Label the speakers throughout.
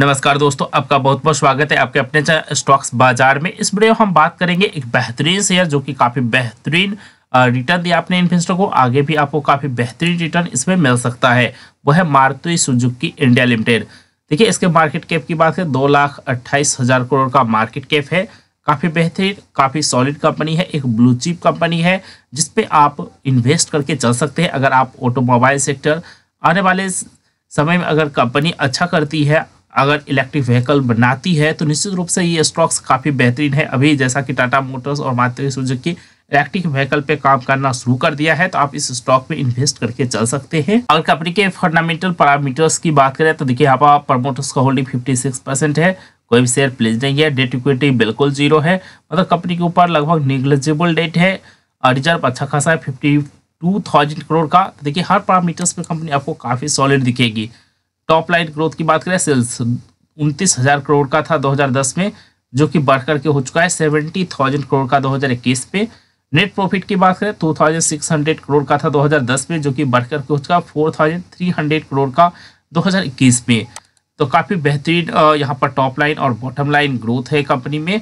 Speaker 1: नमस्कार दोस्तों आपका बहुत बहुत स्वागत है आपके अपने स्टॉक्स बाजार में इस वीडियो हम बात करेंगे एक बेहतरीन शेयर जो कि काफ़ी बेहतरीन रिटर्न दिया आपने इन्वेस्टर को आगे भी आपको काफ़ी बेहतरीन रिटर्न इसमें मिल सकता है वो है मारुति सुजुकी इंडिया लिमिटेड देखिए इसके मार्केट कैप की बात है दो लाख अट्ठाईस हज़ार करोड़ का मार्केट कैप है काफ़ी बेहतरीन काफ़ी सॉलिड कंपनी है एक ब्लू चिप कंपनी है जिसपे आप इन्वेस्ट करके चल सकते हैं अगर आप ऑटोमोबाइल सेक्टर आने वाले समय में अगर कंपनी अच्छा करती है अगर इलेक्ट्रिक व्हीकल बनाती है तो निश्चित रूप से ये स्टॉक्स काफ़ी बेहतरीन है अभी जैसा कि टाटा मोटर्स और सूर्य सुजुकी इलेक्ट्रिक व्हीकल पे काम करना शुरू कर दिया है तो आप इस स्टॉक में इन्वेस्ट करके चल सकते हैं अगर कंपनी के फंडामेंटल पैरामीटर्स की बात करें तो देखिए यहाँ पर प्रमोटर्स का होल्डिंग सिक्स परसेंट है कोई भी शेयर प्लेज नहीं है डेट इक्विटी बिल्कुल जीरो है मतलब कंपनी के ऊपर लगभग निग्लेजिबल डेट है रिजर्व अच्छा खासा है फिफ्टी टू थाउजेंड करोड़ का तो देखिए हर पैरामीटर्स पर कंपनी आपको काफ़ी सॉलिड दिखेगी टॉप लाइन ग्रोथ की बात करें सेल्स उनतीस हज़ार करोड़ का था 2010 में जो कि बढ़कर के हो चुका है सेवेंटी थाउजेंड करोड़ का 2021 पे नेट प्रॉफिट की बात करें two thousand six hundred crore का था 2010 में जो कि बढ़कर के हो चुका है four thousand three hundred crore का 2021 में तो काफ़ी बेहतरीन यहाँ पर टॉप लाइन और बॉटम लाइन ग्रोथ है कंपनी में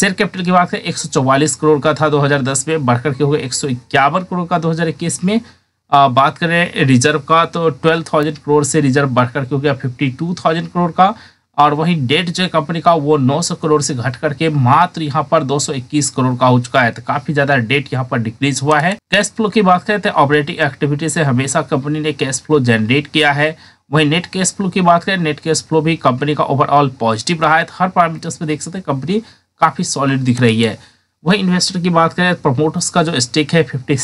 Speaker 1: शेयर कैपिटल की बात करें एक करोड़ का था दो में बढ़कर के हो गया एक करोड़ का दो में आ, बात करें रिजर्व का तो ट्वेल्व थाउजेंड करोड़ से रिजर्व बढ़कर के हो गया फिफ्टी टू थाउजेंड करोड़ का और वहीं डेट जो कंपनी का वो 900 करोड़ से घट करके मात्र यहाँ पर 221 करोड़ का हो चुका है तो काफी ज्यादा डेट यहाँ पर डिक्रीज हुआ है कैश फ्लो की बात करें तो ऑपरेटिंग एक्टिविटी से हमेशा कंपनी ने कैश फ्लो जनरेट किया है वहीं नेट कैश फ्लो की बात करें नेट कैश फ्लो भी कंपनी का ओवरऑल पॉजिटिव रहा है तो हर पैरामीटर्स में देख सकते हैं कंपनी काफी सॉलिड दिख रही है वहीं इन्वेस्टर की बात करें प्रमोटर्स का जो स्टेक है फिफ्टी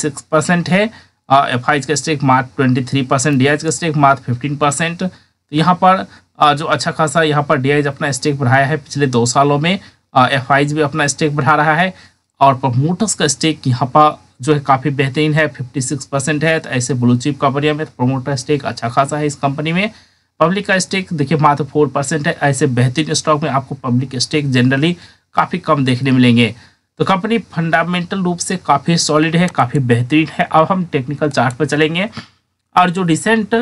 Speaker 1: है एफ uh, आई का स्टेक मात्र twenty three percent D I का स्टेक मात्र फिफ्टीन परसेंट तो यहाँ पर आ, uh, जो अच्छा खासा यहाँ पर डी अपना स्टेक बढ़ाया है पिछले दो सालों में एफ uh, भी अपना स्टेक बढ़ा रहा है और प्रमोटर्स का स्टेक यहाँ पर जो है काफ़ी बेहतरीन है 56 परसेंट है तो ऐसे ब्लू चिप कंपनियों में तो प्रमोटर स्टेक अच्छा खासा है इस कंपनी में पब्लिक का स्टेक देखिए मात्र फोर परसेंट है ऐसे बेहतरीन स्टॉक में आपको पब्लिक स्टेक जनरली काफ़ी कम देखने मिलेंगे तो कंपनी फंडामेंटल रूप से काफ़ी सॉलिड है काफ़ी बेहतरीन है अब हम टेक्निकल चार्ट पर चलेंगे और जो रिसेंट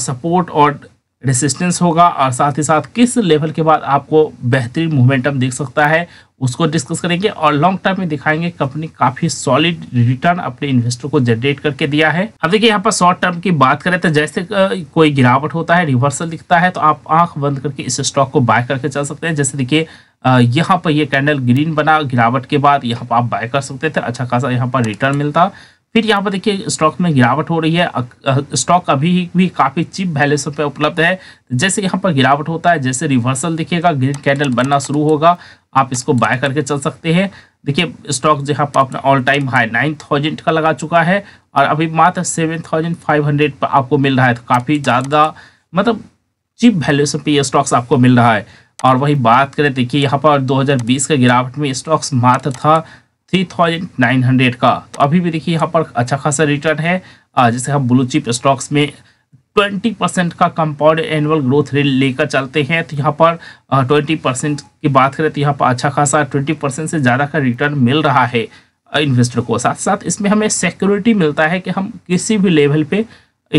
Speaker 1: सपोर्ट और रेसिस्टेंस होगा और साथ ही साथ किस लेवल के बाद आपको बेहतरीन मोमेंटम दिख सकता है उसको डिस्कस करेंगे और लॉन्ग टर्म में दिखाएंगे कंपनी काफ़ी सॉलिड रिटर्न अपने इन्वेस्टर को जनरेट करके दिया है अब देखिए यहाँ पर शॉर्ट टर्म की बात करें तो जैसे कोई गिरावट होता है रिवर्सल दिखता है तो आप आंख बंद करके इस स्टॉक को बाय करके चल सकते हैं जैसे देखिए यहाँ पर ये कैंडल ग्रीन बना गिरावट के बाद यहाँ पर आप बाय कर सकते थे अच्छा खासा यहाँ पर रिटर्न मिलता फिर यहाँ पर देखिए स्टॉक में गिरावट हो रही है स्टॉक अभी भी काफ़ी चिप वैल्यूशन पे उपलब्ध है जैसे यहाँ पर गिरावट होता है जैसे रिवर्सल दिखेगा ग्रीन कैंडल बनना शुरू होगा आप इसको बाय करके चल सकते हैं देखिए स्टॉक जहाँ पर अपना all time high nine thousand का लगा चुका है और अभी मात्र सेवन थाउजेंड फाइव हंड्रेड पर आपको मिल रहा है तो काफ़ी ज़्यादा मतलब चिप वैल्यूशन पे ये स्टॉक्स आपको मिल रहा है और वही बात करें देखिए यहाँ पर 2020 के गिरावट में स्टॉक्स मात्र था 3900 का तो अभी भी देखिए यहाँ पर अच्छा खासा रिटर्न है जैसे हम ब्लू चिप स्टॉक्स में 20 परसेंट का कंपाउंड एनुअल ग्रोथ रेट लेकर चलते हैं तो यहाँ पर 20 परसेंट की बात करें तो यहाँ पर अच्छा खासा 20 परसेंट से ज़्यादा का रिटर्न मिल रहा है इन्वेस्टर को साथ साथ इसमें हमें सिक्योरिटी मिलता है कि हम किसी भी लेवल पर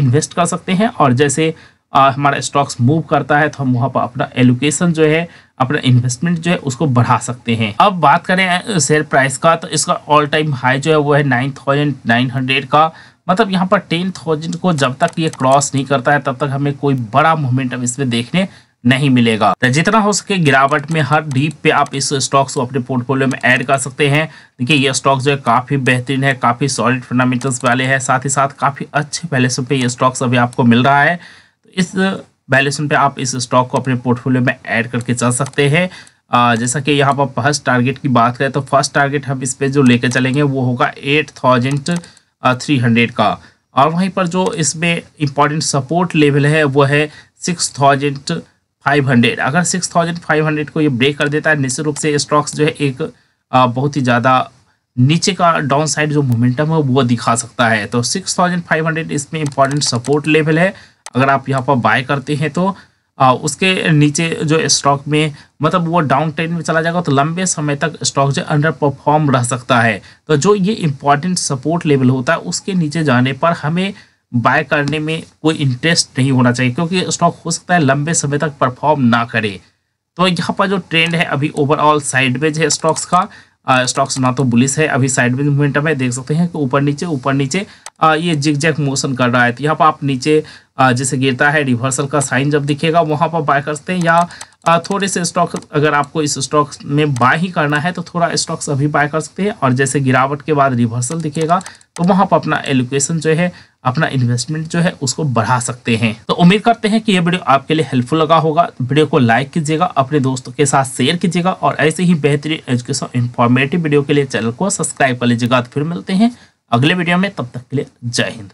Speaker 1: इन्वेस्ट कर सकते हैं और जैसे आ, हमारा स्टॉक्स मूव करता है तो हम वहाँ पर अपना एलोकेशन जो है अपना इन्वेस्टमेंट जो है उसको बढ़ा सकते हैं अब बात करें शेयर प्राइस का तो इसका ऑल टाइम हाई जो है वो है नाइन थाउजेंड नाइन हंड्रेड का मतलब यहाँ पर टेन थाउजेंड को जब तक ये क्रॉस नहीं करता है तब तक हमें कोई बड़ा अब इसमें देखने नहीं मिलेगा तो जितना हो सके गिरावट में हर डीप पे आप इस स्टॉक्स को अपने पोर्टफोलियो में ऐड कर सकते हैं देखिए ये स्टॉक जो है काफ़ी बेहतरीन है काफ़ी सॉलिड फंडामेंटल्स वाले हैं साथ ही साथ काफ़ी अच्छे पैलेसों पे ये स्टॉक्स अभी आपको मिल रहा है इस वैल्यूशन पे आप इस स्टॉक को अपने पोर्टफोलियो में ऐड करके चल सकते हैं जैसा कि यहाँ पर फर्स्ट टारगेट की बात करें तो फर्स्ट टारगेट हम इस पर जो लेकर चलेंगे वो होगा एट थाउजेंड थ्री हंड्रेड का और वहीं पर जो इसमें इम्पॉर्टेंट सपोर्ट लेवल है वो है सिक्स थाउजेंड फाइव हंड्रेड अगर सिक्स थाउजेंड फाइव हंड्रेड को ये ब्रेक कर देता है निश्चित रूप से स्टॉक्स जो है एक बहुत ही ज़्यादा नीचे का डाउन साइड जो मोमेंटम है वो दिखा सकता है तो सिक्स थाउजेंड फाइव हंड्रेड इसमें इम्पॉर्टेंट सपोर्ट लेवल है अगर आप यहाँ पर बाय करते हैं तो आ, उसके नीचे जो स्टॉक में मतलब वो डाउन ट्रेंड में चला जाएगा तो लंबे समय तक स्टॉक जो अंडर परफॉर्म रह सकता है तो जो ये इम्पॉर्टेंट सपोर्ट लेवल होता है उसके नीचे जाने पर हमें बाय करने में कोई इंटरेस्ट नहीं होना चाहिए क्योंकि स्टॉक हो सकता है लंबे समय तक परफॉर्म ना करे तो यहाँ पर जो ट्रेंड है अभी ओवरऑल साइडवेज है स्टॉक्स का स्टॉक्स ना तो बुलिस है अभी साइडवेज मोमेंटम है देख सकते हैं कि ऊपर नीचे ऊपर नीचे आ, ये जिग जैक मोशन कर रहा है तो यहाँ पर आप नीचे जैसे गिरता है रिवर्सल का साइन जब दिखेगा वहाँ पर बाय करते हैं या थोड़े से स्टॉक अगर आपको इस स्टॉक में बाय ही करना है तो थोड़ा स्टॉक्स अभी बाय कर सकते हैं और जैसे गिरावट के बाद रिवर्सल दिखेगा तो वहाँ पर अपना एलोकेशन जो है अपना इन्वेस्टमेंट जो है उसको बढ़ा सकते हैं तो उम्मीद करते हैं कि ये वीडियो आपके लिए हेल्पफुल लगा होगा वीडियो को लाइक कीजिएगा अपने दोस्तों के साथ शेयर कीजिएगा और ऐसे ही बेहतरीन एजुकेशन इन्फॉर्मेटिव वीडियो के लिए चैनल को सब्सक्राइब कर लीजिएगा तो फिर मिलते हैं अगले वीडियो में तब तक के लिए जय हिंद